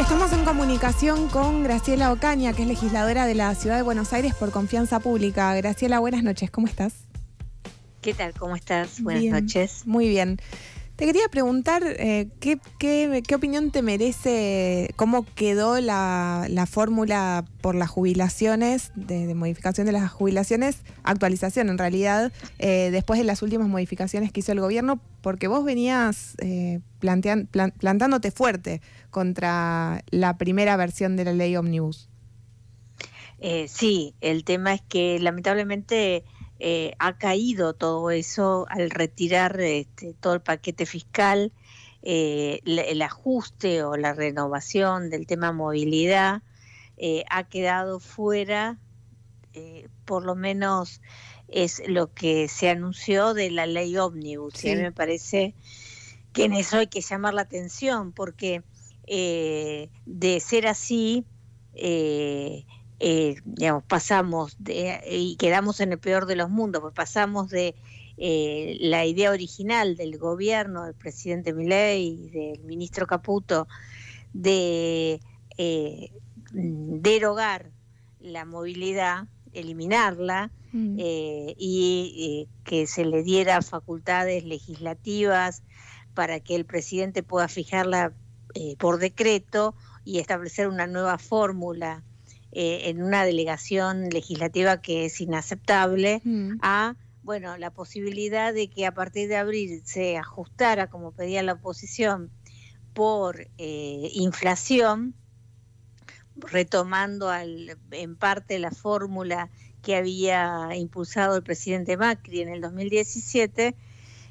estamos en comunicación con Graciela Ocaña, que es legisladora de la Ciudad de Buenos Aires por Confianza Pública. Graciela, buenas noches, ¿cómo estás? ¿Qué tal? ¿Cómo estás? Buenas noches. Muy bien. Te quería preguntar eh, ¿qué, qué, qué, opinión te merece, cómo quedó la, fórmula por las jubilaciones, de, modificación de las jubilaciones, actualización en realidad, eh, después de las últimas modificaciones que hizo el gobierno, porque vos venías eh, plantean, plantándote fuerte contra la primera versión de la ley Omnibus. sí, el tema es que lamentablemente eh, ha caído todo eso al retirar este, todo el paquete fiscal, eh, el ajuste o la renovación del tema movilidad eh, ha quedado fuera, por lo menos es lo que se anunció de la ley ómnibus. Y me parece que en eso hay que llamar la atención, porque de ser así, eh, digamos, pasamos y quedamos en el peor de los mundos, pues pasamos de eh, la idea original del gobierno del presidente Milei y del ministro Caputo de eh, derogar la movilidad, eliminarla mm. y que se le diera facultades legislativas para que el presidente pueda fijarla por decreto y establecer una nueva fórmula eh, en una delegación legislativa que es inaceptable, mm. a bueno, la posibilidad de que a partir de abril se ajustara, como pedía la oposición, por eh, inflación, retomando en parte la fórmula que había impulsado el presidente Macri en el 2017,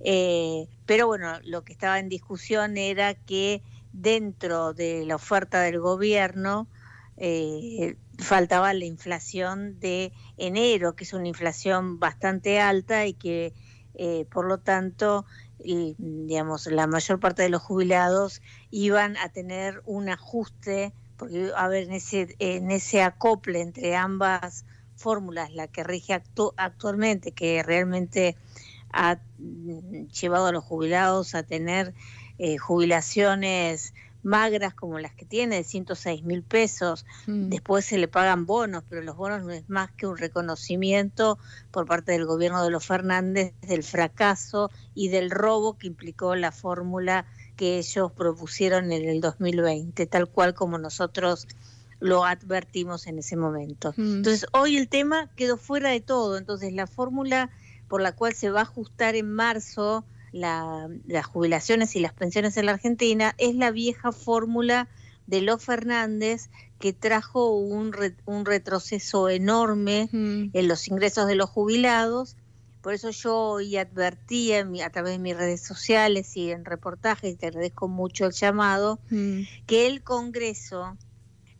eh, pero bueno, lo que estaba en discusión era que dentro de la oferta del gobierno eh, faltaba la inflación de enero, que es una inflación bastante alta y que eh, por lo tanto, digamos, la mayor parte de los jubilados iban a tener un ajuste, porque a ver, en ese, ese acople entre ambas fórmulas, la que rige actualmente, que realmente ha mm, llevado a los jubilados a tener eh, jubilaciones magras como las que tiene, de 106 mil pesos. Mm. Después se le pagan bonos, pero los bonos no es más que un reconocimiento por parte del gobierno de los Fernández del fracaso y del robo que implicó la fórmula que ellos propusieron en el 2020, tal cual como nosotros lo advertimos en ese momento. Mm. Entonces, hoy el tema quedó fuera de todo, entonces la fórmula por la cual se va a ajustar en marzo las jubilaciones y las pensiones en la Argentina es la vieja fórmula de los Fernández que trajo un, retroceso enorme en los ingresos de los jubilados. Por eso yo hoy advertía a través de mis redes sociales y en reportajes, te agradezco mucho el llamado, que el Congreso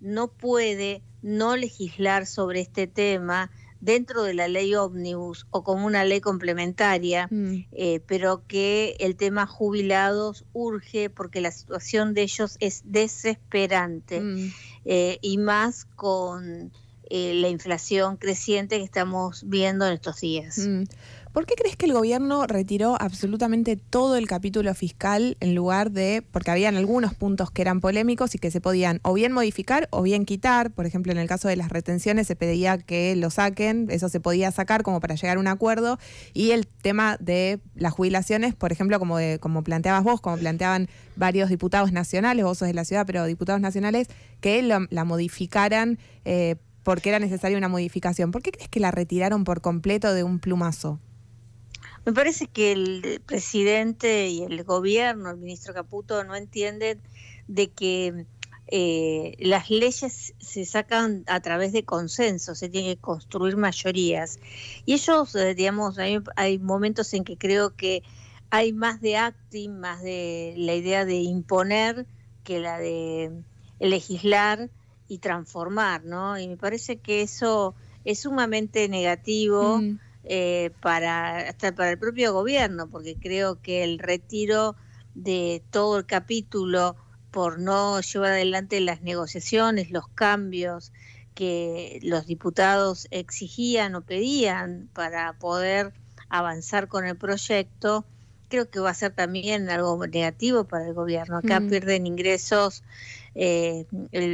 no puede no legislar sobre este tema dentro de la ley ómnibus o como una ley complementaria, mm. eh, pero que el tema jubilados urge porque la situación de ellos es desesperante mm. eh, y más con eh, la inflación creciente que estamos viendo en estos días. Mm. ¿Por qué crees que el gobierno retiró absolutamente todo el capítulo fiscal en lugar de, porque habían algunos puntos que eran polémicos y que se podían o bien modificar o bien quitar? Por ejemplo, en el caso de las retenciones se pedía que lo saquen, eso se podía sacar como para llegar a un acuerdo. Y el tema de las jubilaciones, por ejemplo, como, como planteabas vos, como planteaban varios diputados nacionales, vos sos de la ciudad, pero diputados nacionales, que la modificaran. Eh, porque era necesaria una modificación. ¿Por qué crees que la retiraron por completo de un plumazo? Me parece que el presidente y el gobierno, el ministro Caputo, no entienden de que eh, las leyes se sacan a través de consenso, se tiene que construir mayorías. Y ellos, eh, digamos, hay, hay, momentos en que creo que hay más de acting, más de la idea de imponer que la de legislar y transformar, ¿no? Y me parece que eso es sumamente negativo mm. eh, para hasta para el propio gobierno, porque creo que el retiro de todo el capítulo por no llevar adelante las negociaciones, los cambios que los diputados exigían o pedían para poder avanzar con el proyecto, creo que va a ser también algo negativo para el gobierno. Acá mm. pierden ingresos eh,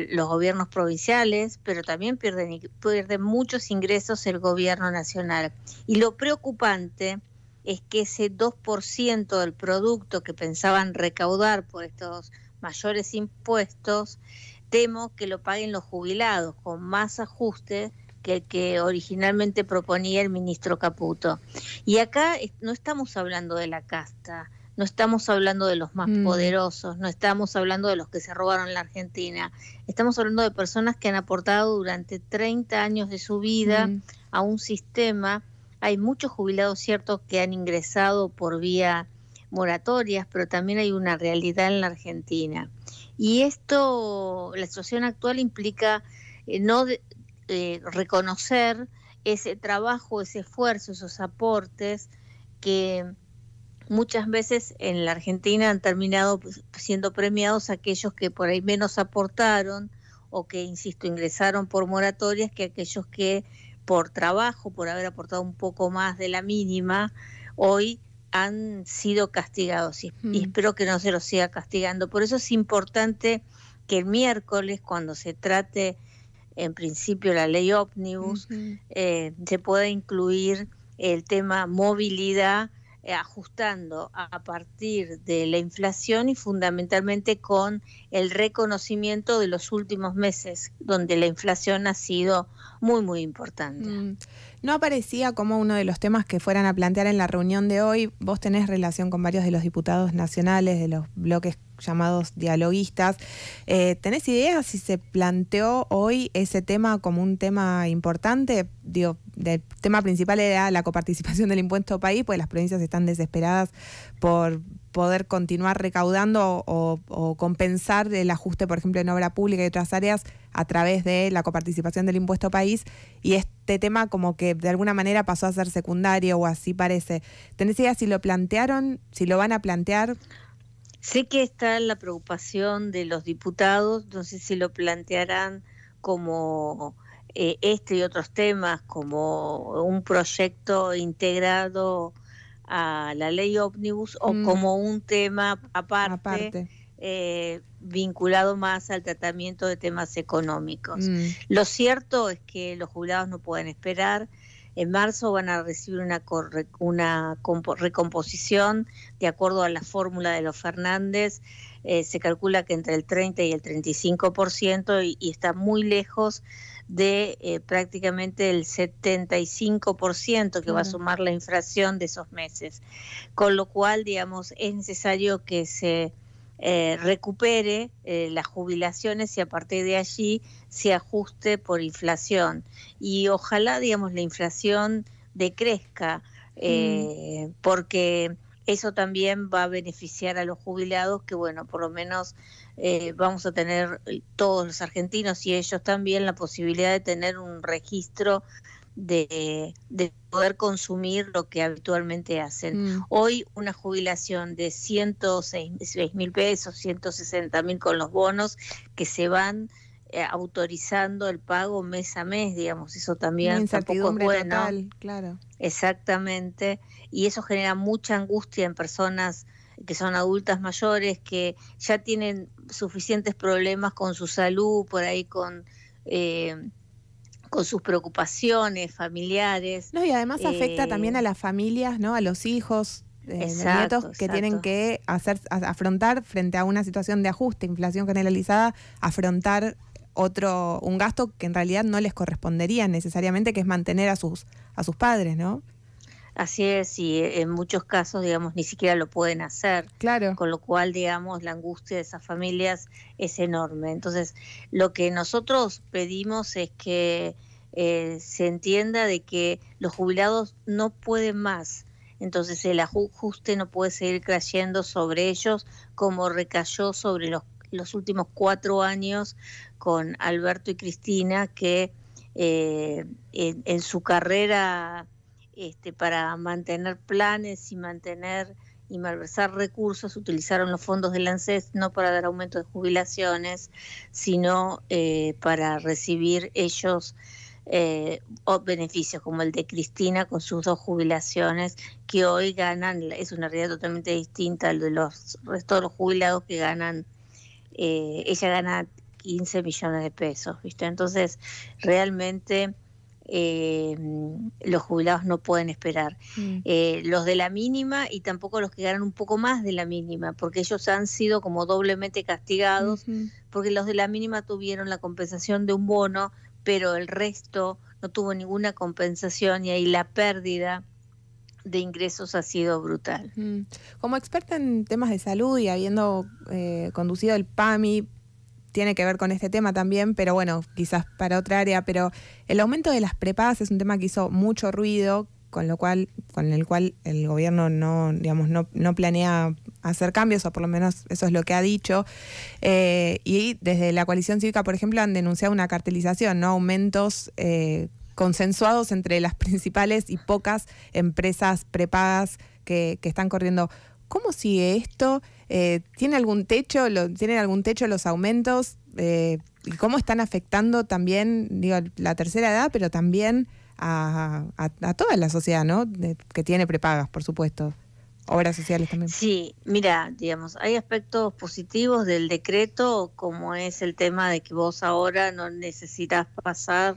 los gobiernos provinciales, pero también pierden, pierden muchos ingresos el gobierno nacional. Y lo preocupante es que ese 2% del producto que pensaban recaudar por estos mayores impuestos, temo que lo paguen los jubilados con más ajustes que, originalmente proponía el ministro Caputo. Y acá no estamos hablando de la casta, no estamos hablando de los más mm. poderosos, no estamos hablando de los que se robaron la Argentina, estamos hablando de personas que han aportado durante 30 años de su vida mm. a un sistema. Hay muchos jubilados, ciertos que han ingresado por vía moratorias, pero también hay una realidad en la Argentina. Y esto, la situación actual implica eh, no eh, reconocer ese trabajo, ese esfuerzo, esos aportes que muchas veces en la Argentina han terminado pues, siendo premiados aquellos que por ahí menos aportaron o que, insisto, ingresaron por moratorias que aquellos que por trabajo, por haber aportado un poco más de la mínima, hoy han sido castigados y, mm. espero que no se los siga castigando. Por eso es importante que el miércoles, cuando se trate en principio la ley ómnibus, eh, se puede incluir el tema movilidad eh, ajustando a partir de la inflación y fundamentalmente con el reconocimiento de los últimos meses, donde la inflación ha sido muy, muy importante. Mm. No aparecía como uno de los temas que fueran a plantear en la reunión de hoy. Vos tenés relación con varios de los diputados nacionales, de los bloques llamados dialoguistas. Eh, ¿Tenés idea si se planteó hoy ese tema como un tema importante? Digo, el tema principal era la coparticipación del impuesto país, pues las provincias están desesperadas por poder continuar recaudando o, o compensar el ajuste, por ejemplo, en obra pública y otras áreas a través de la coparticipación del impuesto país. Y este tema como que de alguna manera pasó a ser secundario o así parece. ¿Tenés idea si lo plantearon, si lo van a plantear? Sé que está la preocupación de los diputados, no sé si lo plantearán como eh, este y otros temas, como un proyecto integrado a la ley ómnibus o mm. como un tema aparte, eh, vinculado más al tratamiento de temas económicos. Mm. Lo cierto es que los jubilados no pueden esperar, en marzo van a recibir una, recomposición de acuerdo a la fórmula de los Fernández. Eh, se calcula que entre el 30 y el 35% y, está muy lejos de eh, prácticamente el 75% que va a sumar la inflación de esos meses. Con lo cual, digamos, es necesario que se eh, recupere eh, las jubilaciones y a partir de allí se ajuste por inflación. Y ojalá, digamos, la inflación decrezca, eh, mm. porque eso también va a beneficiar a los jubilados, que bueno, por lo menos vamos a tener todos los argentinos y ellos también la posibilidad de tener un registro de, poder consumir lo que habitualmente hacen. Mm. Hoy una jubilación de 106 mil pesos, 160 mil con los bonos que se van eh, autorizando el pago mes a mes, digamos, eso también tampoco es bueno. claro. Exactamente, y eso genera mucha angustia en personas que son adultas mayores, que ya tienen suficientes problemas con su salud, por ahí con... Eh, con sus preocupaciones familiares. No, y además afecta eh, también a las familias, ¿no? A los hijos, eh, nietos que tienen que hacer, afrontar frente a una situación de ajuste, inflación generalizada, afrontar otro, un gasto que en realidad no les correspondería necesariamente, que es mantener a sus, a sus padres, ¿no? Así es, y eh, en muchos casos, digamos, ni siquiera lo pueden hacer. Claro. Con lo cual, digamos, la angustia de esas familias es enorme. Entonces, lo que nosotros pedimos es que eh, se entienda de que los jubilados no pueden más. Entonces, el ajuste no puede seguir cayendo sobre ellos como recayó sobre los, últimos cuatro años con Alberto y Cristina, que eh, en su carrera este, para mantener planes y mantener y malversar recursos, utilizaron los fondos del ANSES no para dar aumento de jubilaciones, sino eh, para recibir ellos eh, beneficios como el de Cristina con sus dos jubilaciones que hoy ganan, es una realidad totalmente distinta al de los restos de los jubilados que ganan, eh, ella gana 15 millones de pesos, ¿viste? Entonces, realmente eh, mm, los jubilados no pueden esperar. Mm. Eh, los de la mínima y tampoco los que ganan un poco más de la mínima, porque ellos han sido como doblemente castigados, porque los de la mínima tuvieron la compensación de un bono, pero el resto no tuvo ninguna compensación y ahí la pérdida de ingresos ha sido brutal. Mm. Como experta en temas de salud y habiendo eh, conducido el PAMI, tiene que ver con este tema también, pero bueno, quizás para otra área, pero el aumento de las prepagas es un tema que hizo mucho ruido, con lo cual, con el cual el gobierno no, digamos, no, planea hacer cambios, o por lo menos eso es lo que ha dicho. Eh, y desde la coalición cívica, por ejemplo, han denunciado una cartelización, ¿no? Aumentos eh, consensuados entre las principales y pocas empresas prepagas que, que están corriendo ¿Cómo sigue esto? Eh, ¿Tiene algún techo? ¿Tienen algún techo los aumentos? Eh, ¿Cómo están afectando también la tercera edad, pero también a, toda la sociedad, ¿no? que tiene prepagas, por supuesto. Obras sociales también. Sí, mira, digamos, hay aspectos positivos del decreto, como es el tema de que vos ahora no necesitas pasar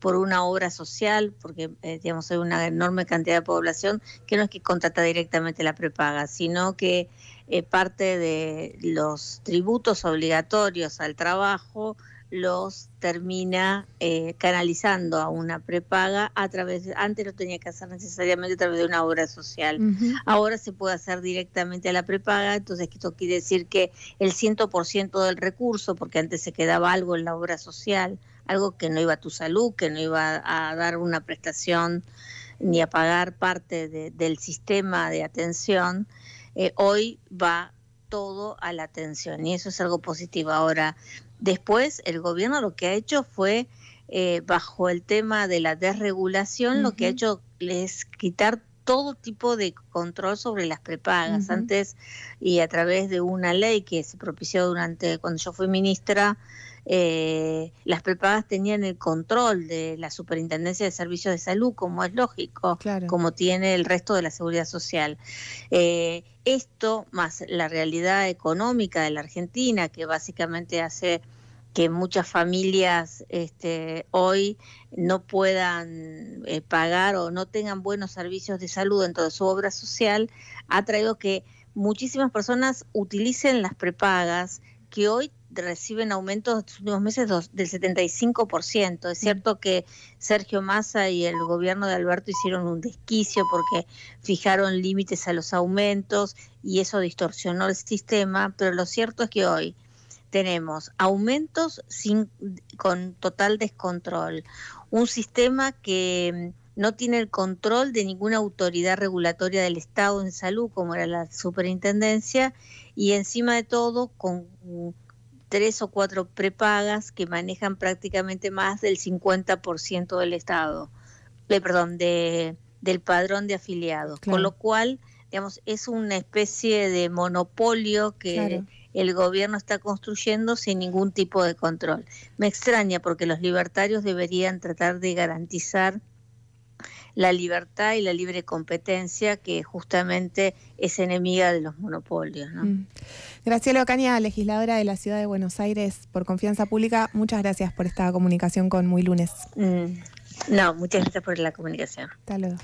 por una obra social, porque eh, digamos hay una enorme cantidad de población que no es que contrata directamente la prepaga, sino que eh, parte de los tributos obligatorios al trabajo los termina eh, canalizando a una prepaga a través, antes lo tenía que hacer necesariamente a través de una obra social, ahora se puede hacer directamente a la prepaga, entonces esto quiere decir que el 100% del recurso, porque antes se quedaba algo en la obra social, algo que no iba a tu salud, que no iba a dar una prestación ni a pagar parte del sistema de atención, eh, hoy va todo a la atención y eso es algo positivo. Ahora, después el gobierno lo que ha hecho fue, eh, bajo el tema de la desregulación, lo que ha hecho es quitar todo tipo de control sobre las prepagas. Antes, y a través de una ley que se propició durante cuando yo fui ministra, eh, las prepagas tenían el control de la Superintendencia de Servicios de Salud, como es lógico, como tiene el resto de la Seguridad Social. Eh, esto, más la realidad económica de la Argentina, que básicamente hace que muchas familias este, hoy no puedan eh, pagar o no tengan buenos servicios de salud dentro de su obra social, ha traído que muchísimas personas utilicen las prepagas que hoy reciben aumentos en los últimos meses del 75%. Es mm. cierto que Sergio Massa y el gobierno de Alberto hicieron un desquicio porque fijaron límites a los aumentos y eso distorsionó el sistema, pero lo cierto es que hoy tenemos aumentos sin, con total descontrol, un sistema que mm, no tiene el control de ninguna autoridad regulatoria del Estado en salud, como era la superintendencia, y encima de todo con tres o cuatro prepagas que manejan prácticamente más del 50% del Estado, eh, perdón, de, del padrón de afiliados. Con lo cual, digamos, es una especie de monopolio que el gobierno está construyendo sin ningún tipo de control. Me extraña porque los libertarios deberían tratar de garantizar la libertad y la libre competencia que justamente es enemiga de los monopolios. ¿no? Mm. Graciela Ocaña, legisladora de la Ciudad de Buenos Aires por Confianza Pública, muchas gracias por esta comunicación con Muy Lunes. Mm. No, muchas gracias por la comunicación. Hasta luego.